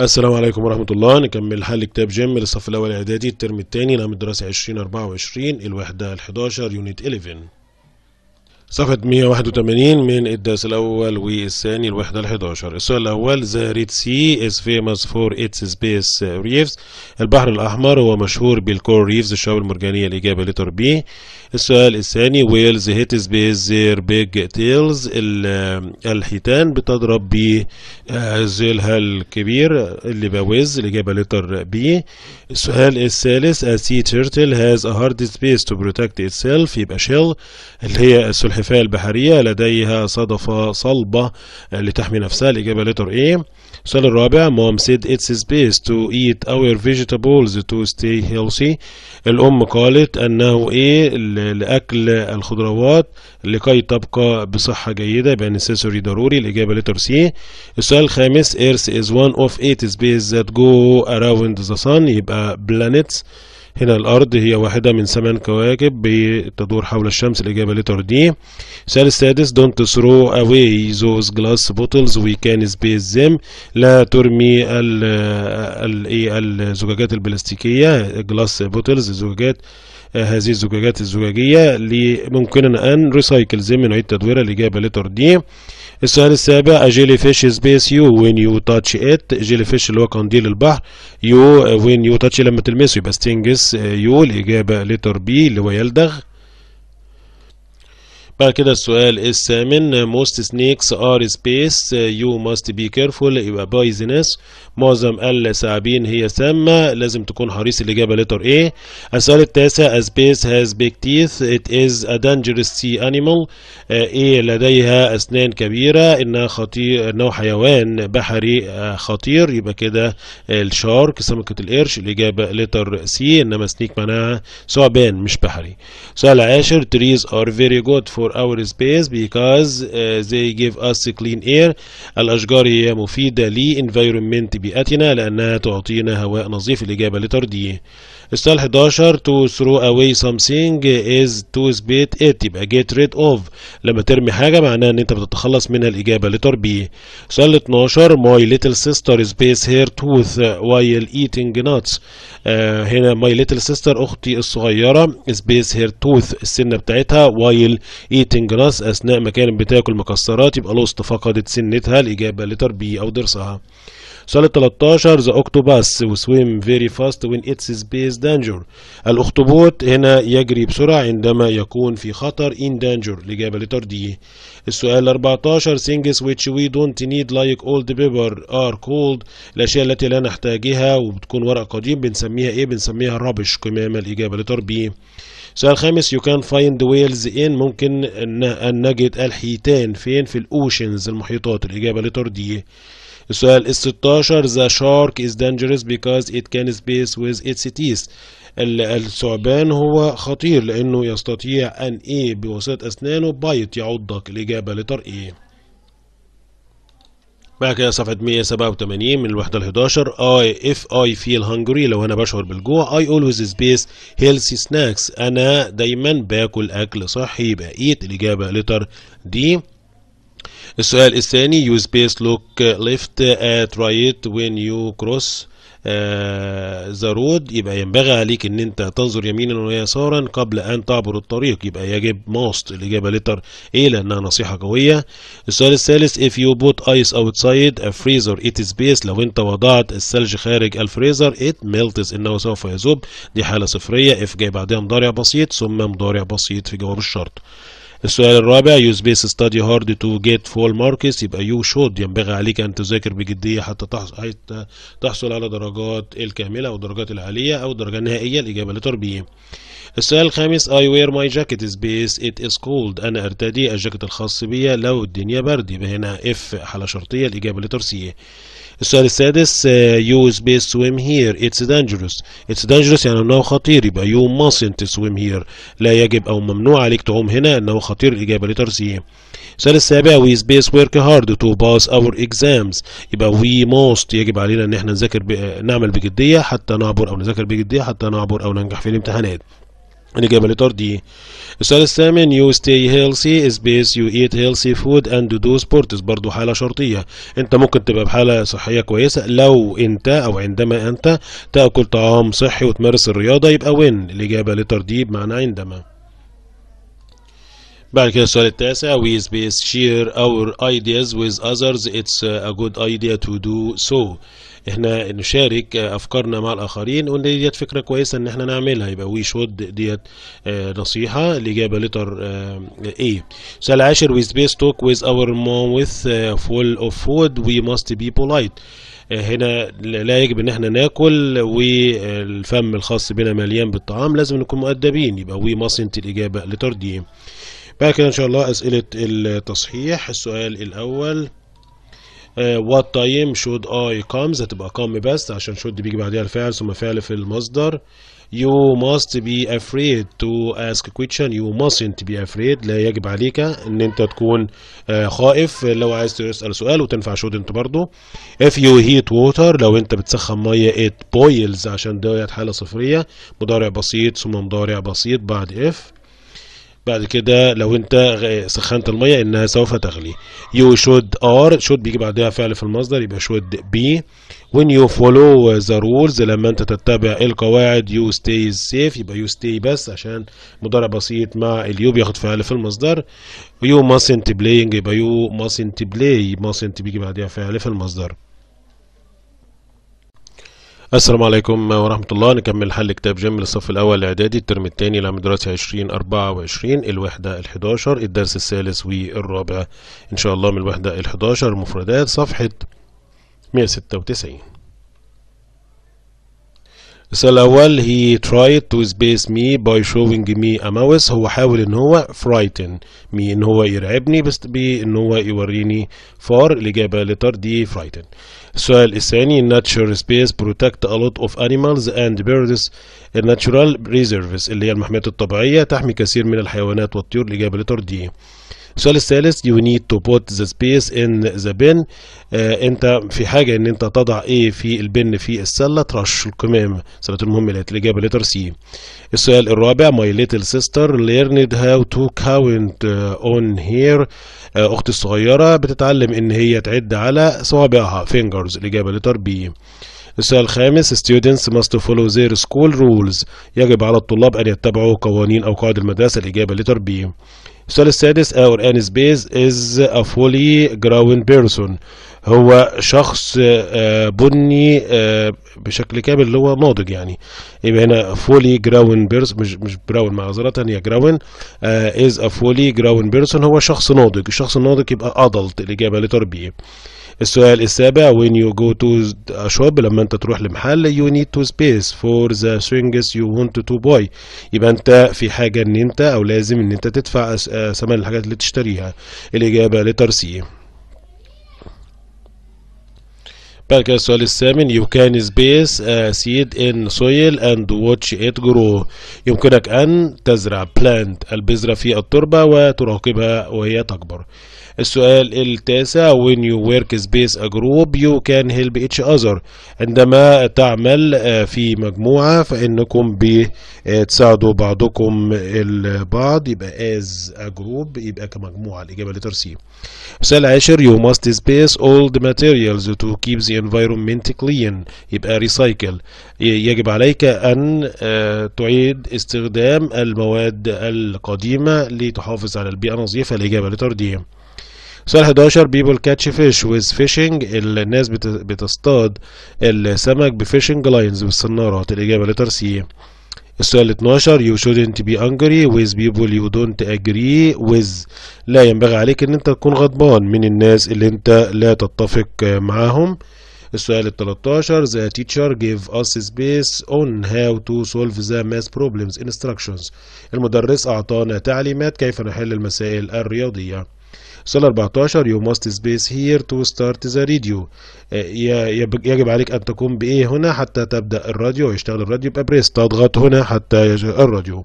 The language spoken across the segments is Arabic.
السلام عليكم ورحمة الله نكمل حل كتاب جيم للصف الأول إعدادي الترم الثاني نعم الدراسة 2024 الوحدة 11 يونت 11 صفحة 181 من الدرس الأول والثاني الوحدة 11 السؤال الأول ذا ريد سي is famous for its space reefs البحر الأحمر هو مشهور بالكور ريفز الشعاب المرجانية الإجابة لتر بي السؤال الثاني ويلز هيتس بيز زير بيج تيلز الحيتان بتضرب بذيلها آه، الكبير اللي بوز الإجابة لتر بي السؤال الثالث a sea turtle has a hard space to protect itself يبقى شيل اللي هي السلحفاة البحرية لديها صدفة صلبة آه، لتحمي نفسها الإجابة لتر ايه الصلة الرابعة mom said it's his best to eat our vegetables to stay healthy الأم قالت أنه إيه لأكل الخضروات لكي تبقى بصحة جيدة يبقى necessary ضروري الإجابة letter C السؤال الخامس Earth is one of eight spaces that go around the sun يبقى planets هنا الأرض هي واحدة من ثمان كواكب بتدور حول الشمس الإجابة لتر دي السؤال السادس don't throw away those glass bottles we can space them لا ترمي ال ال ايه الزجاجات البلاستيكية جلاس بوتلز زجاجات هذه الزجاجات الزجاجية اللي ممكننا أن ريسايكل زي نعيد تدويرها الإجابة لتر دي السؤال السابع جيلي فيش سبيس يو وين يو تاتش ات جيلي فيش اللي هو قنديل البحر يو وين يو تاتش لما تلمسه يبقى ستينجس يو uh, الاجابه لتر بي اللي هو يلدغ بعد كده السؤال الثامن most snakes are space you must be careful يبقى poisonous معظم الثعابين هي سامة لازم تكون حريص الإجابة لتر A السؤال التاسع a space has big teeth it is a dangerous sea animal A لديها أسنان كبيرة إنها خطير إنه حيوان بحري آه، خطير يبقى كده الشارك سمكة القرش الإجابة لتر C إنما سنيك معناها ثعبان مش بحري السؤال العاشر trees are very good for for our space because uh, they give us clean air الأشجار هي مفيدة لي environment بيئتنا لأنها تعطينا هواء نظيف الإجابة لترديه ستايل 11 to throw away something is to spit it يبقى get rid of لما ترمي حاجه معناها ان انت بتتخلص منها الاجابه لتر بي سؤال 12 ماي ليتل سيستر سبيس هير توث وايل ايتنج ناتس هنا ماي little sister اختي الصغيره سبيس هير tooth السنه بتاعتها while eating nuts اثناء ما كانت بتاكل مكسرات يبقى لوست فقدت سنتها الاجابه لتر بي او درسها سؤال 13 ذا اوكتوباس وسويم فيري فاست وين اتس سبيس دانجر الاخطبوط هنا يجري بسرعة عندما يكون في خطر ان دانجر الإجابة لترديه السؤال 14 things which we don't need like old بيبر are كولد الأشياء التي لا نحتاجها وبتكون ورق قديم بنسميها إيه بنسميها ربش قمامة الإجابة لتر سؤال خامس you can find whales in ممكن أن نجد الحيتان فين في الأوشنز المحيطات الإجابة لترديه السؤال ال 16 the shark is dangerous because it can space with its teeth الثعبان هو خطير لأنه يستطيع أن إيه بواسطة أسنانه بايت يعضك الإجابة لتر إيه بعد كده صفحة 187 من الوحدة ال 11 I if I feel hungry لو أنا بشعر بالجوع I always space healthy snacks أنا دايما باكل أكل صحي بقيت الإجابة لتر دي السؤال الثاني يو سبيس لوك ليفت ات رايت وين يو كروس ذا رود يبقى ينبغي عليك ان انت تنظر يمينا ويسارا قبل ان تعبر الطريق يبقى يجب موست الاجابه لتر ايه لانها نصيحه قويه السؤال الثالث if you put ice outside a freezer it is لو انت وضعت الثلج خارج الفريزر it melts انه سوف يذوب دي حاله صفريه اف جاي بعدها مضارع بسيط ثم مضارع بسيط في جواب الشرط السؤال الرابع يو سبيس ستادي هارد تو جيت فول ماركس يبقى يو شود ينبغي عليك ان تذاكر بجديه حتى تحصل على درجات الكامله او الدرجات العاليه او الدرجه النهائيه الاجابه لتربية السؤال الخامس اي وير ماي جاكيت سبيس ات از كولد انا ارتدي الجاكيت الخاص بيا لو الدنيا برد يبقى هنا اف حاله شرطيه الاجابه لتر سي السؤال السادس يو سبيس سويم هير اتس دانجرس اتس دانجرس يعني انه خطير يبقى يو ماسنت سويم هير لا يجب او ممنوع عليك تعوم هنا انه خطير الاجابه لتر سي السؤال السابع وي سبيس ورك هارد تو باس اور اكزامز يبقى وي موست يجب علينا ان احنا نذاكر نعمل بجديه حتى نعبر او نذاكر بجديه حتى نعبر او ننجح في الامتحانات الإجابة اللي ترضيه السؤال الثامن you stay healthy space you eat healthy food and do sports برضو حالة شرطية انت ممكن تبقى بحالة صحية كويسة لو انت او عندما انت تأكل طعام صحي وتمارس الرياضة يبقى وين الإجابة لترضيه بمعنى عندما بعد كده السؤال التاسع we space share our ideas with others it's a good idea to do so احنا نشارك افكارنا مع الاخرين وان ديت فكره كويسه ان احنا نعملها يبقى وي شود ديت آه، نصيحه الاجابه لتر ايه سؤال عاشر وي سبيس توك ويز اور ويز فول اوف فود وي ماست بي بولايت هنا لا يجب ان احنا ناكل والفم آه، الخاص بنا مليان بالطعام لازم نكون مؤدبين يبقى وي ماسنت الاجابه لتر دي بعد كده ان شاء الله اسئله التصحيح السؤال الاول وات تايم شود اي كامز هتبقى كام بس عشان شود بيجي بعديها الفعل ثم فعل في المصدر You must be afraid to ask question You mustn't be afraid لا يجب عليك ان انت تكون آه، خائف لو عايز تسأل سؤال وتنفع شود انت برضو If you heat water لو انت بتسخن مية it boils عشان ديت حالة صفرية مضارع بسيط ثم مضارع بسيط بعد if بعد كده لو انت سخنت الميه انها سوف تغلي يو شود ار شود بيجي بعدها فعل في المصدر يبقى شود بي وين يو فولو ذا رولز لما انت تتبع القواعد يو ستاي سيف يبقى يو ستاي بس عشان مضارع بسيط مع اليو بياخد فعل في المصدر يو ماسنت بلاينج يبقى يو ماسنت بلاي ماسنت بيجي بعدها فعل في المصدر السلام عليكم ورحمة الله نكمل حل كتاب جيم للصف الأول الإعدادي الترم الثاني لعام دراسي 2024 الوحدة ال11 الدرس الثالث والرابع إن شاء الله من الوحدة ال11 مفردات صفحة 196 السؤال الاول he tried to space me by showing me a mouse هو حاول ان هو frighten me ان هو يرعبني بس بان هو يوريني فار الاجابه لتر دي frighten السؤال الثاني natural space protect a lot of animals and birds natural reserves اللي هي المحميات الطبيعيه تحمي كثير من الحيوانات والطيور الاجابه لتر دي السؤال الثالث you need to put the space in the bin آه انت في حاجة ان انت تضع ايه في البن في السلة ترش القمامة ثبات المهم الاجابة لتر سي السؤال الرابع my little sister learned how to count آه، on هير آه اختي الصغيرة بتتعلم ان هي تعد على صوابعها fingers الاجابة لتر بي السؤال الخامس students must follow their school rules يجب على الطلاب أن يتبعوا قوانين أو قواعد المدرسة الإجابة لتربية السؤال السادس اور Anis Bays از ا فولي جراوند بيرسون هو شخص آه، بني آه، بشكل كامل اللي هو ناضج يعني يبقى هنا فولي جراون بيرس مش مش براون معذره هي جراون آه، از ا فولي جراون بيرسون هو شخص ناضج الشخص الناضج يبقى ادلت الاجابه لتربيه السؤال السابع when you go to a shop لما انت تروح لمحل you need to space for the things you want to buy يبقى انت في حاجة ان انت او لازم ان انت تدفع آه، ثمن الحاجات اللي تشتريها الاجابة لتر سي بعد كده السؤال الثامن you can space آه، seed in soil and watch it grow يمكنك أن تزرع plant البذرة في التربة وتراقبها وهي تكبر السؤال التاسع when you work space a group you can help each other عندما تعمل آه، في مجموعة فإنكم بتساعدوا بعضكم البعض يبقى as a group يبقى كمجموعة الإجابة letter السؤال العاشر you must space all the materials to keep the environment clean يبقى recycle يجب عليك أن آه، تعيد استخدام المواد القديمة لتحافظ على البيئة نظيفة الإجابة letter سؤال 11 بيبول كاتش فيش ويز فيشنج الناس بتصطاد السمك بفيشنج لاينز بالصنارات الإجابة لتر سي السؤال 12 يو شودنت بي انجري ويز بيبول يو دونت اجري ويز لا ينبغي عليك ان انت تكون غضبان من الناس اللي انت لا تتفق معاهم السؤال ال 13 the teacher gave us space on how to solve the math problems instructions المدرس اعطانا تعليمات كيف نحل المسائل الرياضيه صلة 14 يو ماست سبيس هير تو ستارت ذا راديو يجب عليك أن تقوم بإيه هنا حتى تبدأ الراديو يشتغل الراديو يبقى بريس تضغط هنا حتى يشغل الراديو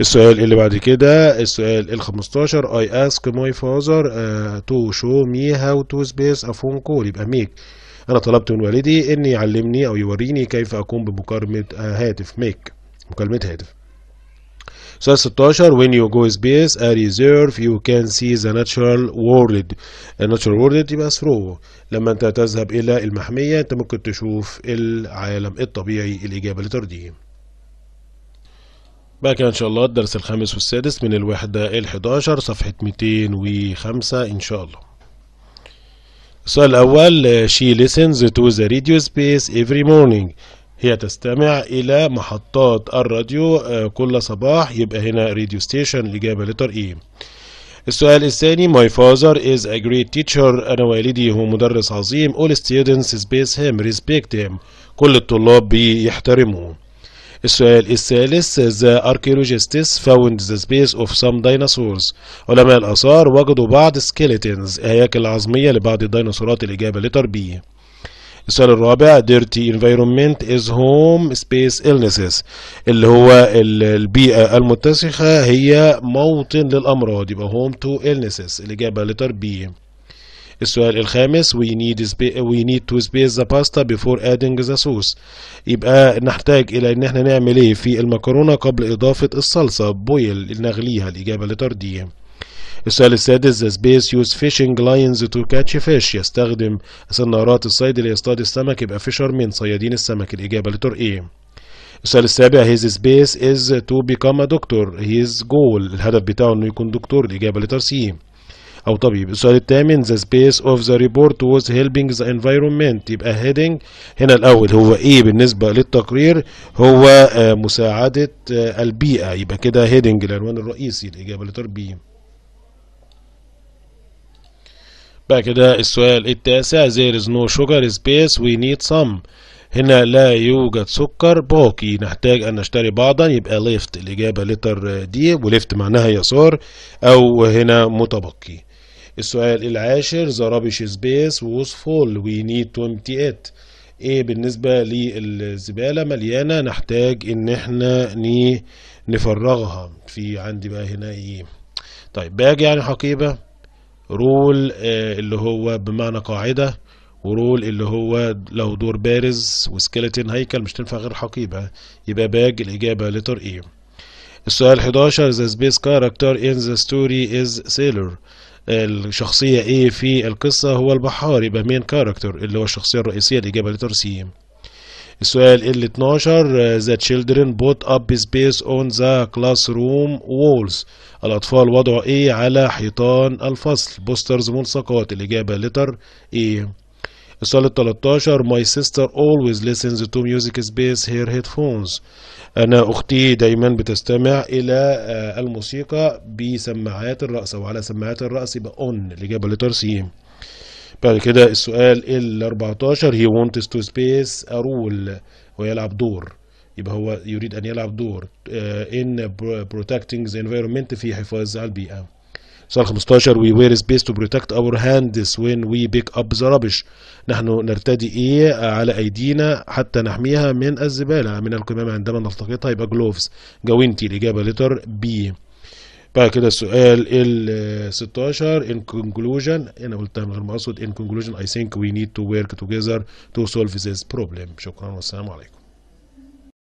السؤال اللي بعد كده السؤال ال 15 I ask my father آه، to show me how to space a phone call يبقى ميك أنا طلبت من والدي إن يعلمني أو يوريني كيف أقوم بمكالمة آه، هاتف ميك مكالمة هاتف سؤال 16 when you go space a reserve you can see the natural world natural world يبقى ثرو لما انت تذهب الى المحمية انت ممكن تشوف العالم الطبيعي الاجابة اللي دي بقى كده ان شاء الله الدرس الخامس والسادس من الوحدة ال11 صفحة 205 ان شاء الله السؤال الأول she listens to the radio space every morning هي تستمع إلى محطات الراديو آه، كل صباح يبقى هنا راديو ستيشن الإجابة لتر إيه السؤال الثاني My father is a great teacher أنا والدي هو مدرس عظيم All students space him respect him كل الطلاب بيحترموه السؤال الثالث The archaeologists found the space of some dinosaurs علماء الآثار وجدوا بعض skeletons هياكل عظمية لبعض الديناصورات الإجابة لتر بي السؤال الرابع dirty environment is home space illnesses اللي هو البيئة المتسخة هي موطن للأمراض يبقى home to illnesses الإجابة لتر بي السؤال الخامس we need we need to space the pasta before adding the sauce يبقى نحتاج الى ان احنا نعمل ايه في المكرونه قبل اضافه الصلصه بويل نغليها الاجابه لتر دي السؤال السادس The space use fishing lines to catch fish يستخدم سنارات الصيد ليصطاد السمك يبقى فيشر من صيادين السمك الإجابة لتر إيه السؤال السابع his space is to become a doctor his goal الهدف بتاعه انه يكون دكتور الإجابة لتر سي أو طبيب السؤال الثامن the space of the report was helping the environment يبقى heading هنا الأول هو إيه بالنسبة للتقرير هو آه، مساعدة آه، البيئة يبقى كده heading العنوان الرئيسي الإجابة لتر بي بعد كده السؤال التاسع there is no sugar space we need some هنا لا يوجد سكر باقي نحتاج ان نشتري بعضا يبقى ليفت الاجابه لتر دي وليفت معناها يسار او هنا متبقي السؤال العاشر the rubbish space was full we need to empty it ايه بالنسبه للزباله مليانه نحتاج ان احنا نفرغها في عندي بقى هنا ايه طيب باجي يعني حقيبه رول آه، اللي هو بمعنى قاعدة ورول اللي هو لو دور بارز وسكيلتين هيكل مش تنفع غير حقيبة يبقى باج الإجابة لتر إي e. السؤال 11 the space character in the story is sailor الشخصية إيه في القصة هو البحار يبقى مين كاركتر اللي هو الشخصية الرئيسية الإجابة لتر سي السؤال ال 12 آه، The children put up space on the classroom walls الأطفال وضعوا إيه على حيطان الفصل بوسترز ملصقات الإجابة لتر إيه e. السؤال ال 13 My sister always listens to music space her headphones أنا أختي دايما بتستمع إلى آه، الموسيقى بسماعات الرأس أو على سماعات الرأس يبقى on الإجابة لتر سي بعد كده السؤال ال 14 هي wants to space a role ويلعب دور يبقى هو يريد ان يلعب دور آه، in protecting the environment في حفاظ على البيئه سؤال 15 we wear space to protect our hands when we pick up the rubbish نحن نرتدي ايه على ايدينا حتى نحميها من الزباله من القمامه عندما نلتقطها يبقى gloves جاونتي الاجابه لتر بي بقى كده السؤال ال 16 in conclusion انا قلتها من غير ما اقصد in conclusion I think we need to work together to solve this problem شكرا والسلام عليكم